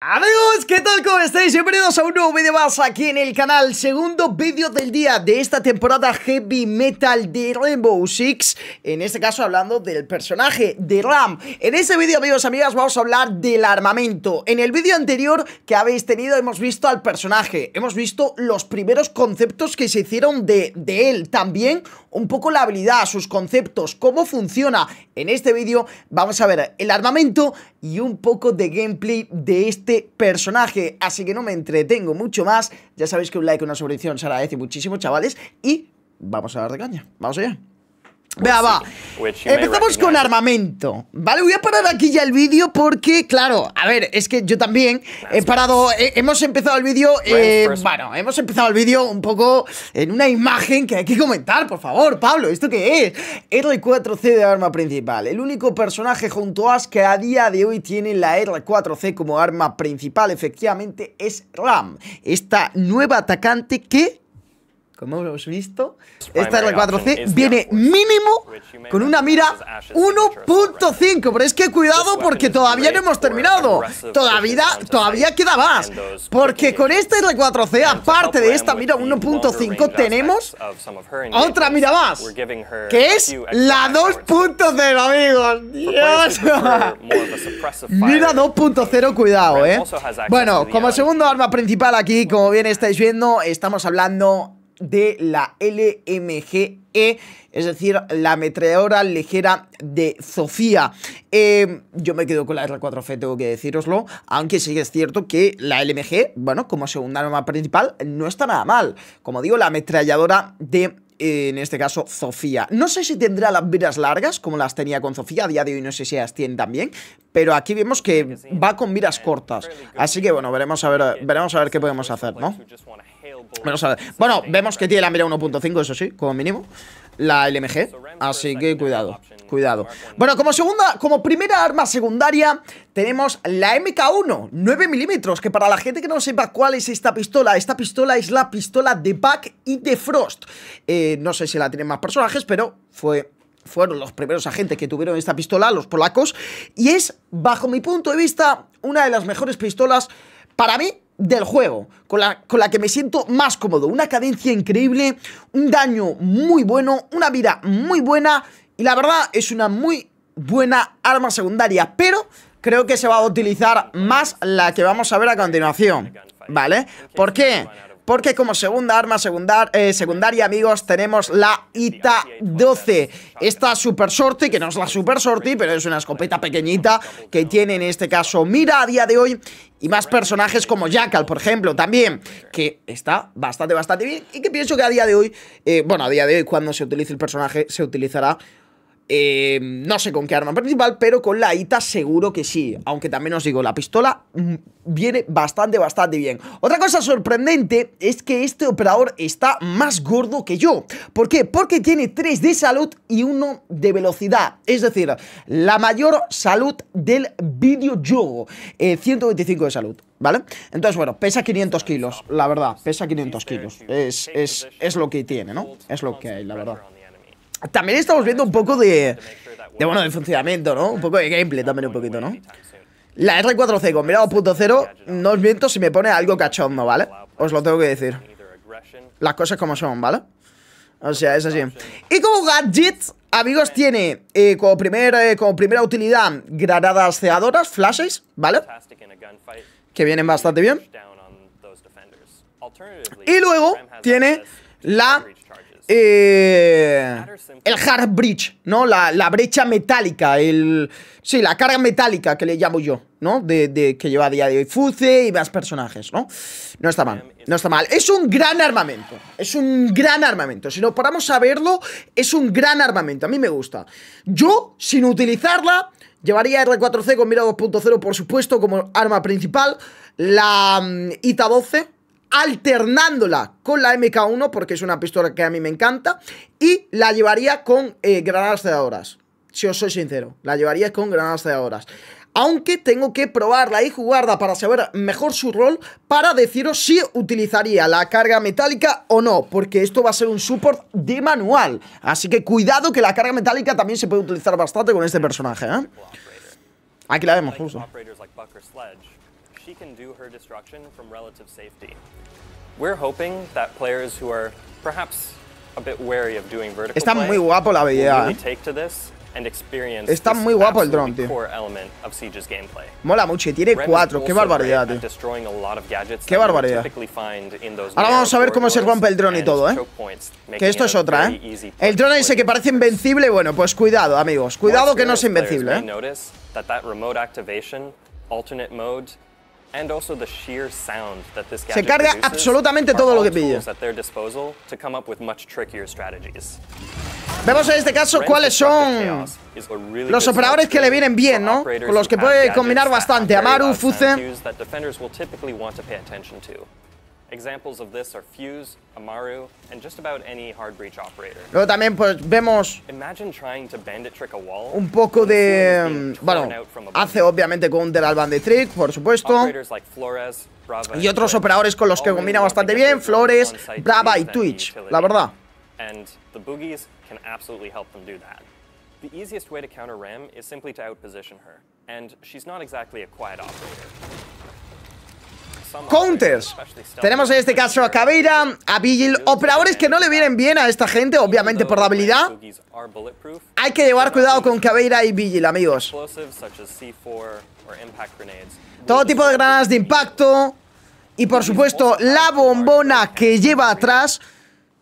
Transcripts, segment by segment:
Amigos, ¿qué tal? ¿Cómo estáis? Bienvenidos a un nuevo vídeo más aquí en el canal Segundo vídeo del día de esta temporada Heavy Metal de Rainbow Six En este caso hablando del personaje de Ram En este vídeo, amigos y amigas, vamos a hablar del armamento En el vídeo anterior que habéis tenido hemos visto al personaje Hemos visto los primeros conceptos que se hicieron de, de él También un poco la habilidad, sus conceptos, cómo funciona. En este vídeo vamos a ver el armamento y un poco de gameplay de este personaje. Así que no me entretengo mucho más. Ya sabéis que un like, una suscripción se agradece muchísimo, chavales. Y vamos a dar de caña. Vamos allá. Pues Vea, va. Empezamos con armamento. Vale, voy a parar aquí ya el vídeo porque, claro, a ver, es que yo también he parado. Eh, hemos empezado el vídeo. Eh, bueno, hemos empezado el vídeo un poco en una imagen que hay que comentar, por favor, Pablo. ¿Esto qué es? R4C de arma principal. El único personaje junto a As que a día de hoy tiene la R4C como arma principal, efectivamente, es Ram. Esta nueva atacante que como hemos visto, esta r 4C, viene mínimo con una mira 1.5. Pero es que cuidado porque todavía no hemos terminado. Todavía, todavía queda más. Porque con esta r 4C, aparte de esta mira 1.5, tenemos otra mira más. Que es la 2.0, amigos. Mira 2.0, cuidado, eh. Bueno, como segundo arma principal aquí, como bien estáis viendo, estamos hablando de la LMGE, es decir, la ametralladora ligera de Sofía. Eh, yo me quedo con la R4F, tengo que deciroslo, aunque sí que es cierto que la LMG, bueno, como segunda arma principal, no está nada mal. Como digo, la ametralladora de en este caso Sofía. No sé si tendrá las miras largas como las tenía con Sofía, a día de hoy no sé si las tiene también, pero aquí vemos que va con miras cortas. Así que bueno, veremos a ver, veremos a ver qué podemos hacer, ¿no? Bueno, vemos que tiene la mira 1.5, eso sí, como mínimo la LMG Así que cuidado, cuidado Bueno, como segunda, como primera arma secundaria Tenemos la MK1 9 milímetros, que para la gente que no sepa Cuál es esta pistola, esta pistola es la pistola de Back y de Frost eh, No sé si la tienen más personajes Pero fue fueron los primeros agentes que tuvieron esta pistola, los polacos, y es, bajo mi punto de vista, una de las mejores pistolas para mí del juego, con la, con la que me siento más cómodo. Una cadencia increíble, un daño muy bueno, una vida muy buena y la verdad es una muy buena arma secundaria, pero creo que se va a utilizar más la que vamos a ver a continuación, ¿vale? ¿Por qué? porque como segunda arma eh, secundaria, amigos, tenemos la ITA-12. Esta Super Sortie, que no es la Super Sortie, pero es una escopeta pequeñita que tiene en este caso mira a día de hoy y más personajes como Jackal, por ejemplo, también, que está bastante, bastante bien y que pienso que a día de hoy, eh, bueno, a día de hoy cuando se utilice el personaje se utilizará Em, no sé con qué arma principal, pero con la ITA seguro que sí. Aunque también os digo, la pistola mm, viene bastante, bastante bien. Otra cosa sorprendente es que este operador está más gordo que yo. ¿Por qué? Porque tiene 3 de salud y 1 de velocidad. Es decir, la mayor salud del videojuego. 125 eh, de salud. ¿Vale? Entonces, bueno, pesa 500 kilos, la verdad, pesa 500 kilos. Es, es lo que tiene, ¿no? Es lo que hay, la verdad. También estamos viendo un poco de, de bueno, de funcionamiento, ¿no? Un poco de gameplay también un poquito, ¿no? La R4C con mirado punto cero, no os miento si me pone algo cachondo, ¿vale? Os lo tengo que decir. Las cosas como son, ¿vale? O sea, es así. Y como gadget, amigos, tiene eh, como, primera eh, como primera utilidad granadas ceadoras, flashes, ¿vale? Que vienen bastante bien. Y luego tiene la eh, el hard bridge, ¿no? La, brecha metálica, el... Sí, la carga metálica que le llamo yo, ¿no? De, que lleva a día de hoy Fuce y más personajes, ¿no? No está mal, no está mal. Es un gran armamento, es un gran armamento. Si nos paramos a verlo, es un gran armamento, a mí me gusta. Yo, sin utilizarla, llevaría R4C con mira 2.0, por supuesto, como arma principal. La mm, ITA-12, alternándola con la MK1 porque es una pistola que a mí me encanta y la llevaría con eh, granadas horas Si os soy sincero, la llevaría con granadas horas Aunque tengo que probarla y jugarla para saber mejor su rol para deciros si utilizaría la carga metálica o no, porque esto va a ser un support de manual. Así que cuidado que la carga metálica también se puede utilizar bastante con este personaje. ¿eh? Aquí la vemos justo. Está muy guapo la habilidad. ¿eh? Está muy guapo el drone, tío. Mola mucho, tiene cuatro, qué barbaridad, tío. Qué barbaridad. Ahora vamos a ver cómo se rompe el dron y todo, ¿eh? Que esto es otra, ¿eh? El drone dice que parece invencible, bueno, pues cuidado, amigos. Cuidado que no es invencible, ¿eh? Se carga absolutamente todo lo que pilla. Vemos en este caso cuáles son los operadores que le vienen bien, ¿no? Con los que puede combinar bastante. Amaru, Fuzen. Examples of this are Fuse, Amaru, and just about any hard breach operator. Luego también pues vemos Imagine trying to bandit trick a wall. un poco de... Mm, bueno, hace obviamente counter al bandit trick, por supuesto. Like Flores, Brava, y otros operadores con los que combina bastante bien, Flores, Brava y Twitch, la verdad. And the boogies can absolutely help them do that. The easiest way to counter Ram is simply to outposition her, and she's not exactly a quiet operator. counters. Tenemos en este caso a Caveira, a Vigil, operadores que no le vienen bien a esta gente, obviamente por la habilidad. Hay que llevar cuidado con Caveira y Vigil, amigos. Todo tipo de granadas de impacto y por supuesto la bombona que lleva atrás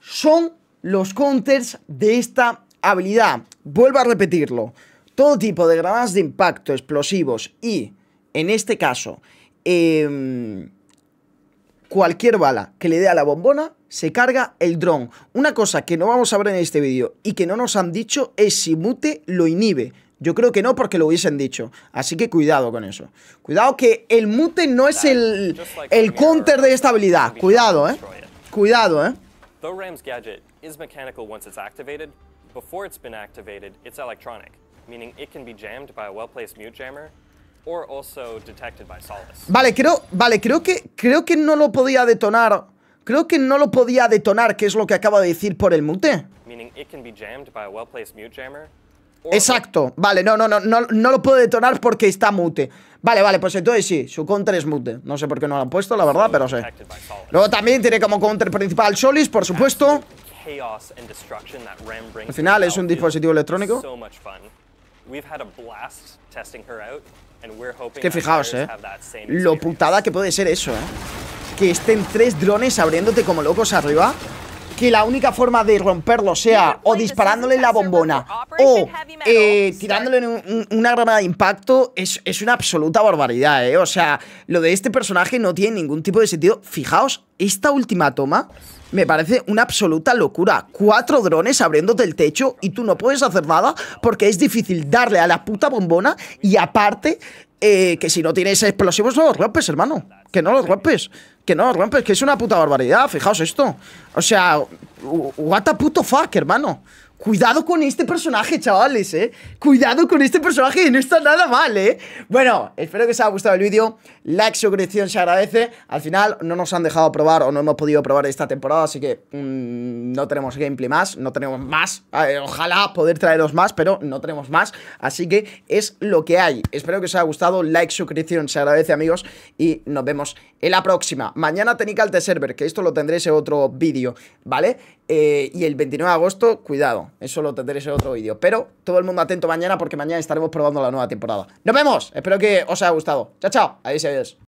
son los counters de esta habilidad. Vuelvo a repetirlo. Todo tipo de granadas de impacto, explosivos y, en este caso, eh, cualquier bala que le dé a la bombona se carga el dron. Una cosa que no vamos a ver en este vídeo y que no nos han dicho es si Mute lo inhibe. Yo creo que no porque lo hubiesen dicho. Así que cuidado con eso. Cuidado que el Mute no es el, counter de esta habilidad. Eh. Cuidado, eh. Cuidado, eh. gadget mute Vale, creo, vale, creo que creo que no lo podía detonar. Creo que no lo podía detonar, que es lo que acaba de decir por el mute. Exacto, vale, no, no, no, no, no lo puedo detonar porque está mute Vale, vale, pues entonces sí, su counter es mute No sé por qué no lo han puesto, la verdad, pero sé Luego también tiene como counter principal Solis, por supuesto Al final es un dispositivo electrónico que fijaos, eh Lo putada que puede ser eso, eh Que estén tres drones abriéndote como locos arriba que la única forma de romperlo sea o disparándole la bombona o eh, tirándole una granada de impacto es, es, una absoluta barbaridad, ¿eh? O sea, lo de este personaje no tiene ningún tipo de sentido. Fijaos, esta última toma... Me parece una absoluta locura. Cuatro drones abriéndote el techo y tú no puedes hacer nada porque es difícil darle a la puta bombona y aparte eh, que si no tienes explosivos no los rompes, hermano. Que no los rompes. Que no los rompes, que es una puta barbaridad. Fijaos esto. O sea, what the puto fuck, hermano. Cuidado con este personaje, chavales, ¿eh? Cuidado con este personaje, no está nada mal, ¿eh? Bueno, espero que os haya gustado el vídeo. Like, suscripción, se agradece. Al final no nos han dejado probar o no hemos podido probar esta temporada, así que mm, no tenemos gameplay más, no tenemos más. ojalá poder traeros más, pero no tenemos más. Así que es lo que hay. Espero que os haya gustado. Like, suscripción, se agradece, amigos. Y nos vemos en la próxima. Mañana Technical al Server, que esto lo tendréis en otro vídeo, ¿vale? Eh, y el 29 de agosto, cuidado eso lo tendréis en otro vídeo. Pero todo el mundo atento mañana porque mañana estaremos probando la nueva temporada. ¡Nos vemos! Espero que os haya gustado. Chao, chao. Adiós, adiós.